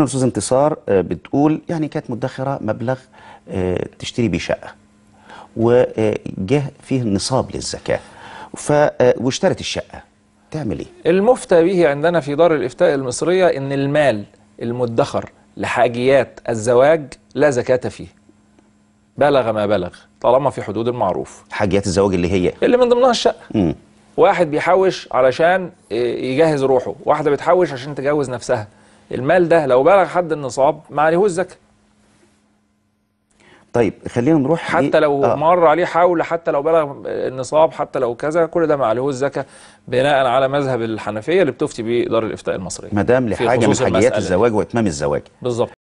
عندنا استاذ انتصار آه، بتقول يعني كانت مدخره مبلغ آه، تشتري بيه شقه وجه فيه نصاب للزكاه ف آه، واشترت الشقه تعمل ايه؟ المفتى به عندنا في دار الافتاء المصريه ان المال المدخر لحاجيات الزواج لا زكاه فيه. بلغ ما بلغ طالما في حدود المعروف. حاجيات الزواج اللي هي اللي من ضمنها الشقه. مم. واحد بيحوش علشان يجهز روحه، واحده بتحوش عشان تجوز نفسها. المال ده لو بلغ حد النصاب ما عليهوش زكاه طيب خلينا نروح حتى لو آه. مر عليه حول حتى لو بلغ النصاب حتى لو كذا كل ده ما عليهوش الزكاه بناء على مذهب الحنفيه اللي بتفتي بدار الافتاء المصريه ما دام لحاجه من حاجيات الزواج واتمام الزواج بالظبط